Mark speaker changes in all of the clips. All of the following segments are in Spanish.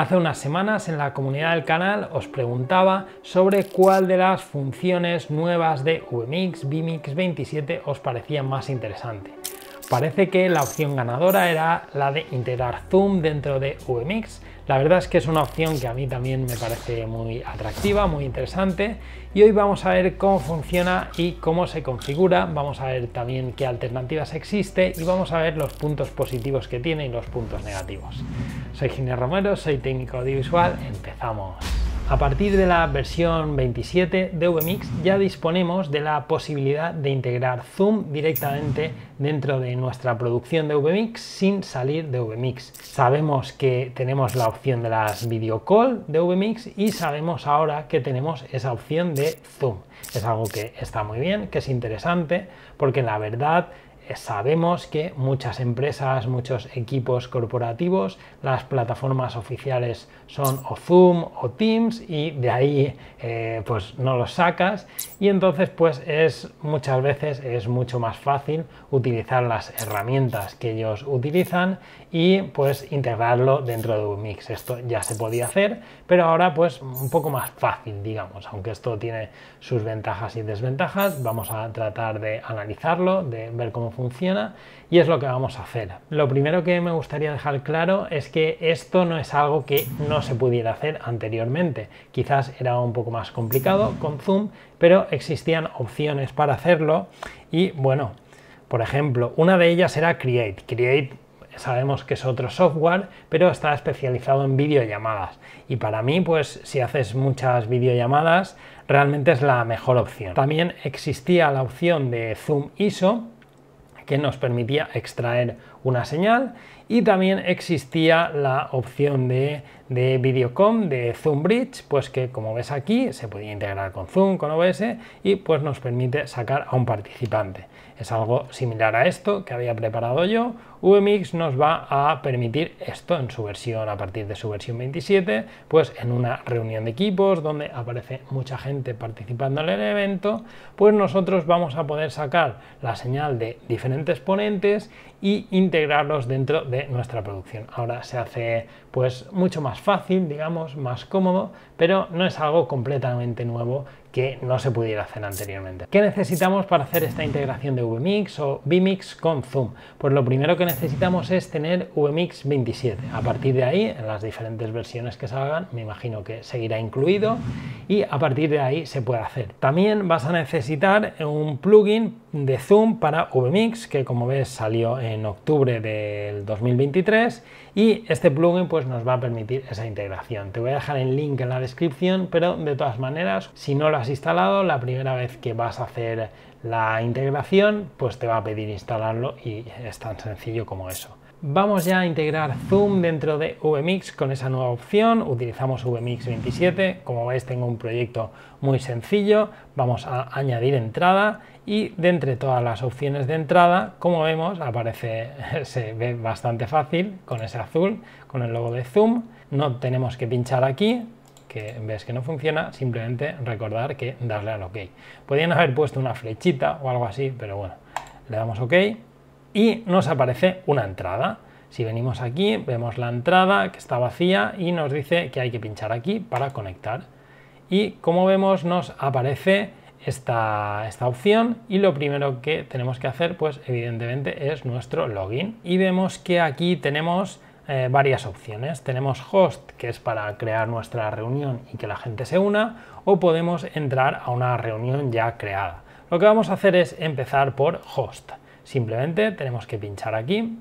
Speaker 1: Hace unas semanas en la comunidad del canal os preguntaba sobre cuál de las funciones nuevas de VMix, VMix 27 os parecía más interesante. Parece que la opción ganadora era la de integrar Zoom dentro de VMix. La verdad es que es una opción que a mí también me parece muy atractiva, muy interesante. Y hoy vamos a ver cómo funciona y cómo se configura. Vamos a ver también qué alternativas existe y vamos a ver los puntos positivos que tiene y los puntos negativos. Soy Gine Romero, soy técnico audiovisual. Empezamos. A partir de la versión 27 de VMix ya disponemos de la posibilidad de integrar Zoom directamente dentro de nuestra producción de VMix sin salir de VMix. Sabemos que tenemos la opción de las video call de VMix y sabemos ahora que tenemos esa opción de Zoom. Es algo que está muy bien, que es interesante, porque la verdad sabemos que muchas empresas, muchos equipos corporativos, las plataformas oficiales son o Zoom o Teams y de ahí eh, pues no los sacas y entonces pues es muchas veces es mucho más fácil utilizar las herramientas que ellos utilizan y pues integrarlo dentro de un mix. Esto ya se podía hacer, pero ahora pues un poco más fácil digamos, aunque esto tiene sus ventajas y desventajas, vamos a tratar de analizarlo, de ver cómo funciona funciona y es lo que vamos a hacer. Lo primero que me gustaría dejar claro es que esto no es algo que no se pudiera hacer anteriormente. Quizás era un poco más complicado con Zoom, pero existían opciones para hacerlo y bueno, por ejemplo, una de ellas era Create. Create sabemos que es otro software, pero está especializado en videollamadas. Y para mí, pues si haces muchas videollamadas, realmente es la mejor opción. También existía la opción de Zoom ISO, que nos permitía extraer una señal y también existía la opción de, Videocom, de Zoom Bridge, pues que como ves aquí se podía integrar con Zoom, con OBS y pues nos permite sacar a un participante es algo similar a esto que había preparado yo. VMix nos va a permitir esto en su versión, a partir de su versión 27, pues en una reunión de equipos donde aparece mucha gente participando en el evento, pues nosotros vamos a poder sacar la señal de diferentes ponentes y integrarlos dentro de nuestra producción. Ahora se hace pues mucho más fácil, digamos, más cómodo, pero no es algo completamente nuevo que no se pudiera hacer anteriormente. ¿Qué necesitamos para hacer esta integración de VMix o VMix con Zoom? Pues lo primero que necesitamos es tener VMix 27. A partir de ahí, en las diferentes versiones que salgan, me imagino que seguirá incluido y a partir de ahí se puede hacer. También vas a necesitar un plugin de Zoom para VMix que como ves salió en octubre del 2023 y este plugin pues nos va a permitir esa integración. Te voy a dejar el link en la descripción, pero de todas maneras, si no lo has instalado, la primera vez que vas a hacer la integración, pues te va a pedir instalarlo y es tan sencillo como eso. Vamos ya a integrar Zoom dentro de VMix con esa nueva opción. Utilizamos VMix 27. Como veis tengo un proyecto muy sencillo. Vamos a añadir entrada y de entre todas las opciones de entrada, como vemos, aparece, se ve bastante fácil con ese azul, con el logo de Zoom. No tenemos que pinchar aquí, que ves que no funciona, simplemente recordar que darle al OK. Podrían haber puesto una flechita o algo así, pero bueno, le damos OK y nos aparece una entrada. Si venimos aquí, vemos la entrada que está vacía y nos dice que hay que pinchar aquí para conectar. Y como vemos nos aparece esta, esta, opción y lo primero que tenemos que hacer pues evidentemente es nuestro login. Y vemos que aquí tenemos eh, varias opciones. Tenemos host que es para crear nuestra reunión y que la gente se una o podemos entrar a una reunión ya creada. Lo que vamos a hacer es empezar por host. Simplemente tenemos que pinchar aquí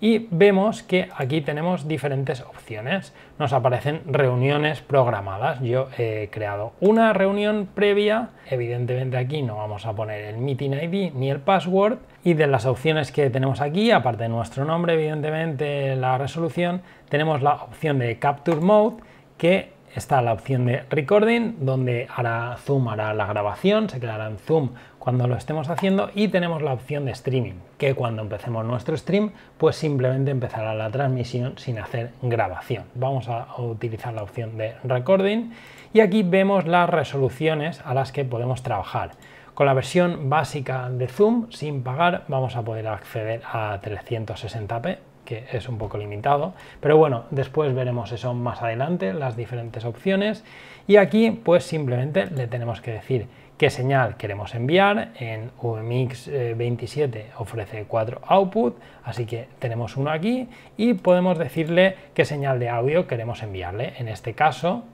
Speaker 1: y vemos que aquí tenemos diferentes opciones. Nos aparecen reuniones programadas. Yo he creado una reunión previa. Evidentemente aquí no vamos a poner el meeting ID ni el password. Y de las opciones que tenemos aquí, aparte de nuestro nombre, evidentemente la resolución, tenemos la opción de Capture Mode que está la opción de recording, donde hará zoom, hará la grabación, se quedará en zoom cuando lo estemos haciendo y tenemos la opción de streaming, que cuando empecemos nuestro stream, pues simplemente empezará la transmisión sin hacer grabación. Vamos a utilizar la opción de recording y aquí vemos las resoluciones a las que podemos trabajar. Con la versión básica de Zoom, sin pagar, vamos a poder acceder a 360p, que es un poco limitado, pero bueno, después veremos eso más adelante, las diferentes opciones, y aquí pues simplemente le tenemos que decir qué señal queremos enviar. En vMix 27 eh, ofrece cuatro output, así que tenemos uno aquí y podemos decirle qué señal de audio queremos enviarle. En este caso,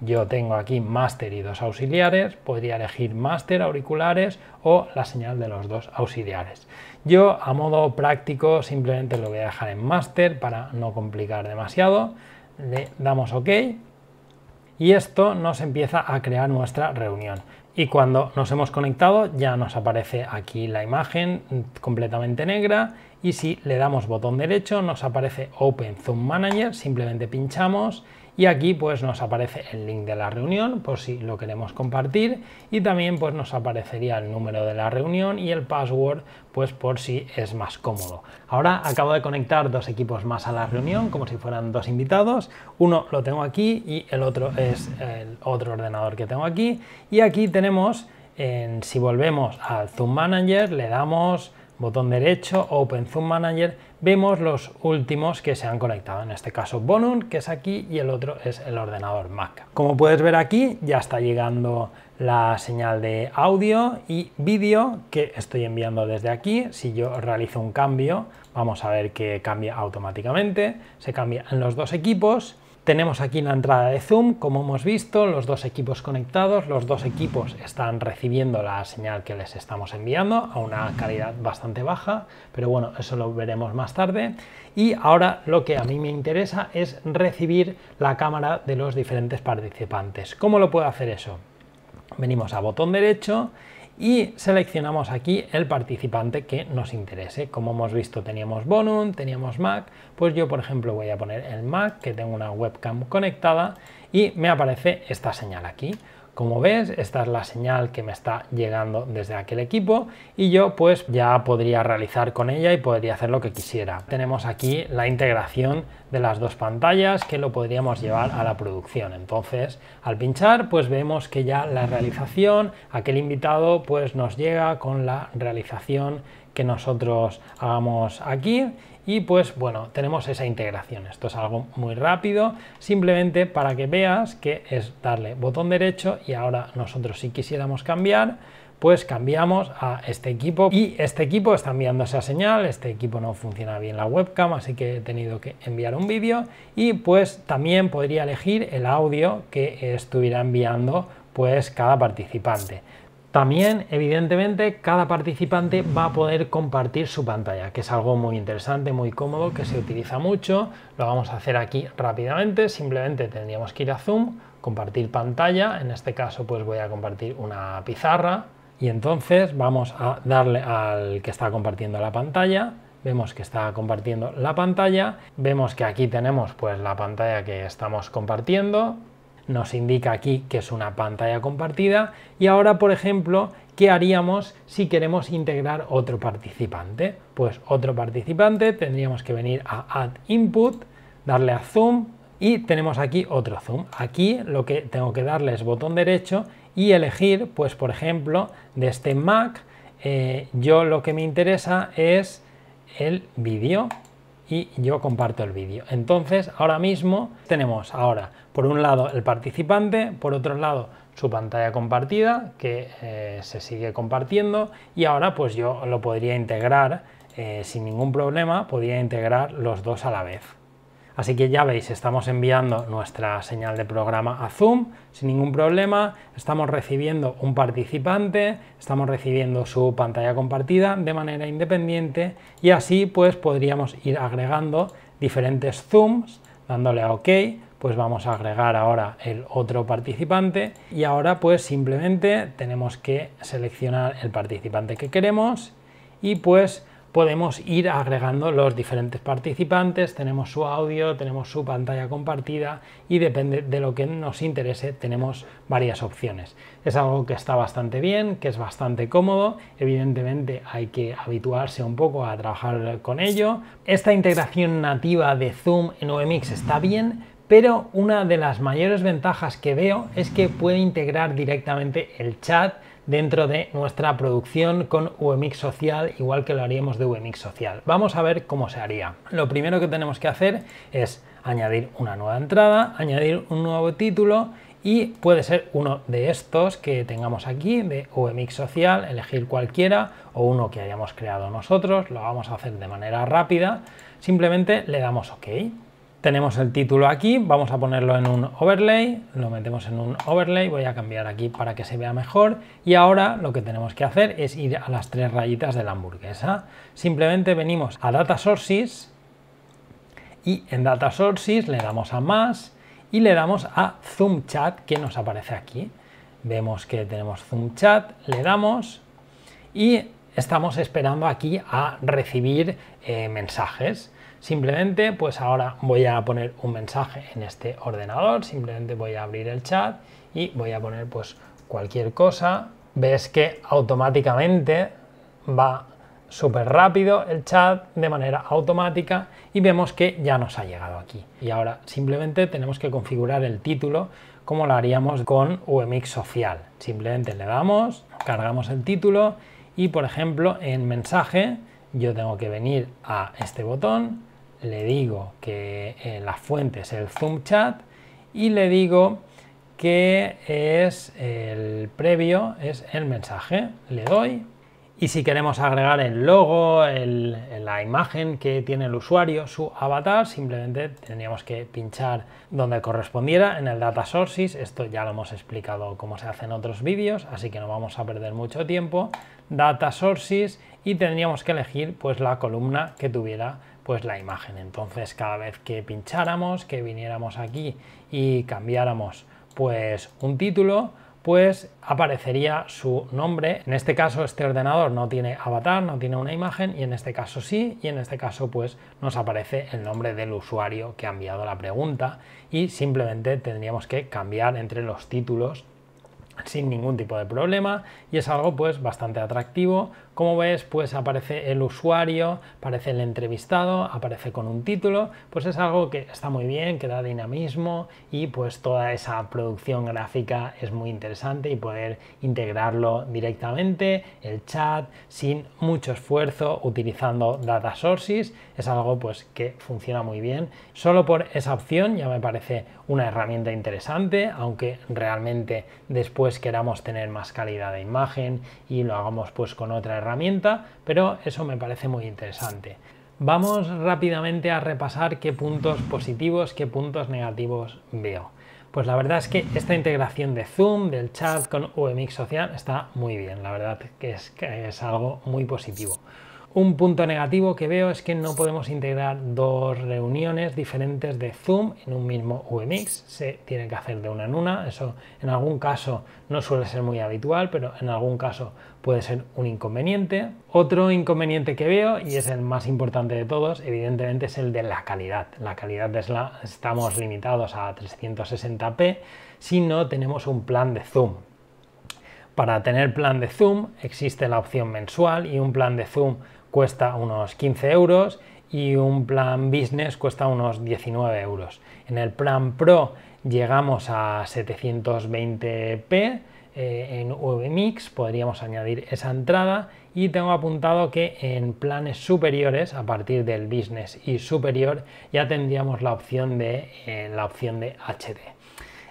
Speaker 1: yo tengo aquí máster y dos auxiliares, podría elegir master auriculares o la señal de los dos auxiliares. Yo a modo práctico simplemente lo voy a dejar en master para no complicar demasiado. Le damos OK y esto nos empieza a crear nuestra reunión y cuando nos hemos conectado ya nos aparece aquí la imagen completamente negra y si le damos botón derecho nos aparece Open Zoom Manager, simplemente pinchamos y aquí pues nos aparece el link de la reunión por si lo queremos compartir y también pues nos aparecería el número de la reunión y el password pues por si es más cómodo. Ahora acabo de conectar dos equipos más a la reunión como si fueran dos invitados, uno lo tengo aquí y el otro es el otro ordenador que tengo aquí y aquí tenemos si volvemos al Zoom Manager le damos botón derecho Open Zoom Manager vemos los últimos que se han conectado, en este caso Bonum, que es aquí, y el otro es el ordenador Mac. Como puedes ver aquí, ya está llegando la señal de audio y vídeo que estoy enviando desde aquí. Si yo realizo un cambio, vamos a ver que cambia automáticamente, se cambia en los dos equipos tenemos aquí la entrada de Zoom, como hemos visto, los dos equipos conectados, los dos equipos están recibiendo la señal que les estamos enviando a una calidad bastante baja, pero bueno, eso lo veremos más tarde. Y ahora lo que a mí me interesa es recibir la cámara de los diferentes participantes. ¿Cómo lo puedo hacer eso? Venimos a botón derecho y seleccionamos aquí el participante que nos interese. Como hemos visto teníamos Bonum, teníamos Mac, pues yo por ejemplo voy a poner el Mac que tengo una webcam conectada y me aparece esta señal aquí. Como ves, esta es la señal que me está llegando desde aquel equipo y yo pues ya podría realizar con ella y podría hacer lo que quisiera. Tenemos aquí la integración de las dos pantallas que lo podríamos llevar a la producción. Entonces, al pinchar, pues vemos que ya la realización, aquel invitado pues nos llega con la realización que nosotros hagamos aquí y pues bueno, tenemos esa integración. Esto es algo muy rápido, simplemente para que veas que es darle botón derecho y ahora nosotros si quisiéramos cambiar, pues cambiamos a este equipo y este equipo está enviando esa señal, este equipo no funciona bien la webcam, así que he tenido que enviar un vídeo y pues también podría elegir el audio que estuviera enviando pues cada participante. También, evidentemente, cada participante va a poder compartir su pantalla, que es algo muy interesante, muy cómodo, que se utiliza mucho. Lo vamos a hacer aquí rápidamente, simplemente tendríamos que ir a Zoom, compartir pantalla, en este caso pues voy a compartir una pizarra y entonces vamos a darle al que está compartiendo la pantalla, vemos que está compartiendo la pantalla, vemos que aquí tenemos pues la pantalla que estamos compartiendo, nos indica aquí que es una pantalla compartida y ahora, por ejemplo, ¿qué haríamos si queremos integrar otro participante? Pues otro participante tendríamos que venir a Add Input, darle a Zoom y tenemos aquí otro Zoom. Aquí lo que tengo que darle es botón derecho y elegir, pues por ejemplo, de este Mac, eh, yo lo que me interesa es el vídeo y yo comparto el vídeo. Entonces, ahora mismo tenemos ahora, por un lado, el participante, por otro lado, su pantalla compartida, que eh, se sigue compartiendo, y ahora pues yo lo podría integrar eh, sin ningún problema, podría integrar los dos a la vez. Así que ya veis, estamos enviando nuestra señal de programa a Zoom sin ningún problema, estamos recibiendo un participante, estamos recibiendo su pantalla compartida de manera independiente y así pues podríamos ir agregando diferentes Zooms dándole a OK, pues vamos a agregar ahora el otro participante y ahora pues simplemente tenemos que seleccionar el participante que queremos y pues podemos ir agregando los diferentes participantes, tenemos su audio, tenemos su pantalla compartida y depende de lo que nos interese tenemos varias opciones. Es algo que está bastante bien, que es bastante cómodo, evidentemente hay que habituarse un poco a trabajar con ello. Esta integración nativa de Zoom en OMX está bien, pero una de las mayores ventajas que veo es que puede integrar directamente el chat dentro de nuestra producción con Vmix Social, igual que lo haríamos de Vmix Social. Vamos a ver cómo se haría. Lo primero que tenemos que hacer es añadir una nueva entrada, añadir un nuevo título y puede ser uno de estos que tengamos aquí de Vmix Social, elegir cualquiera o uno que hayamos creado nosotros, lo vamos a hacer de manera rápida, simplemente le damos OK tenemos el título aquí, vamos a ponerlo en un overlay, lo metemos en un overlay, voy a cambiar aquí para que se vea mejor y ahora lo que tenemos que hacer es ir a las tres rayitas de la hamburguesa. Simplemente venimos a Data Sources y en Data Sources le damos a más y le damos a Zoom Chat que nos aparece aquí. Vemos que tenemos Zoom Chat, le damos y estamos esperando aquí a recibir eh, mensajes Simplemente, pues ahora voy a poner un mensaje en este ordenador, simplemente voy a abrir el chat y voy a poner pues cualquier cosa. Ves que automáticamente va súper rápido el chat de manera automática y vemos que ya nos ha llegado aquí. Y ahora simplemente tenemos que configurar el título como lo haríamos con UMX Social. Simplemente le damos, cargamos el título y por ejemplo en mensaje yo tengo que venir a este botón le digo que eh, la fuente es el Zoom Chat y le digo que es el previo, es el mensaje. Le doy y si queremos agregar el logo, la imagen que tiene el usuario, su avatar, simplemente tendríamos que pinchar donde correspondiera en el Data Sources. Esto ya lo hemos explicado cómo se hace en otros vídeos, así que no vamos a perder mucho tiempo. Data Sources y tendríamos que elegir pues la columna que tuviera pues la imagen. Entonces cada vez que pincháramos, que viniéramos aquí y cambiáramos pues un título, pues aparecería su nombre. En este caso este ordenador no tiene avatar, no tiene una imagen y en este caso sí y en este caso pues nos aparece el nombre del usuario que ha enviado la pregunta y simplemente tendríamos que cambiar entre los títulos sin ningún tipo de problema y es algo pues bastante atractivo. Como ves pues aparece el usuario, aparece el entrevistado, aparece con un título, pues es algo que está muy bien, que da dinamismo y pues toda esa producción gráfica es muy interesante y poder integrarlo directamente, el chat, sin mucho esfuerzo, utilizando data sources, es algo pues que funciona muy bien. Solo por esa opción ya me parece una herramienta interesante, aunque realmente después pues queramos tener más calidad de imagen y lo hagamos pues con otra herramienta, pero eso me parece muy interesante. Vamos rápidamente a repasar qué puntos positivos, qué puntos negativos veo. Pues la verdad es que esta integración de Zoom, del chat con UMX Social está muy bien, la verdad que es, que es algo muy positivo. Un punto negativo que veo es que no podemos integrar dos reuniones diferentes de Zoom en un mismo UMX. Se tiene que hacer de una en una. Eso en algún caso no suele ser muy habitual, pero en algún caso puede ser un inconveniente. Otro inconveniente que veo, y es el más importante de todos, evidentemente es el de la calidad. La calidad de la estamos limitados a 360p si no tenemos un plan de Zoom. Para tener plan de Zoom existe la opción mensual y un plan de Zoom cuesta unos 15 euros y un plan business cuesta unos 19 euros. En el plan pro llegamos a 720p eh, en VMix, podríamos añadir esa entrada y tengo apuntado que en planes superiores, a partir del business y superior, ya tendríamos la opción de, eh, la opción de HD.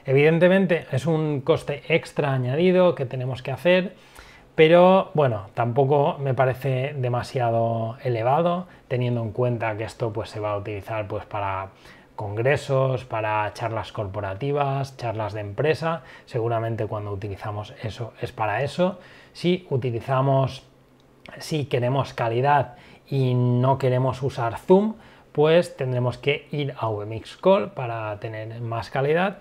Speaker 1: Evidentemente es un coste extra añadido que tenemos que hacer pero bueno, tampoco me parece demasiado elevado, teniendo en cuenta que esto pues, se va a utilizar pues, para congresos, para charlas corporativas, charlas de empresa. Seguramente cuando utilizamos eso es para eso. Si utilizamos, si queremos calidad y no queremos usar Zoom, pues tendremos que ir a vmix Call para tener más calidad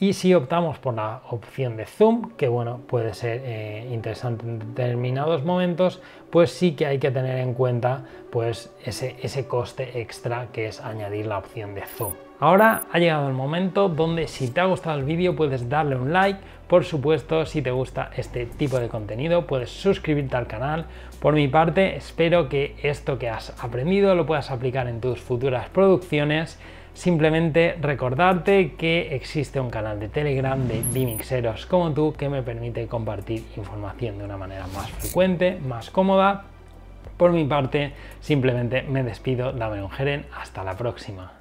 Speaker 1: y si optamos por la opción de zoom, que bueno, puede ser eh, interesante en determinados momentos, pues sí que hay que tener en cuenta pues ese, ese coste extra que es añadir la opción de zoom. Ahora ha llegado el momento donde si te ha gustado el vídeo puedes darle un like, por supuesto si te gusta este tipo de contenido puedes suscribirte al canal. Por mi parte espero que esto que has aprendido lo puedas aplicar en tus futuras producciones Simplemente recordarte que existe un canal de Telegram de bimixeros como tú que me permite compartir información de una manera más frecuente, más cómoda. Por mi parte, simplemente me despido, dame un jeren, hasta la próxima.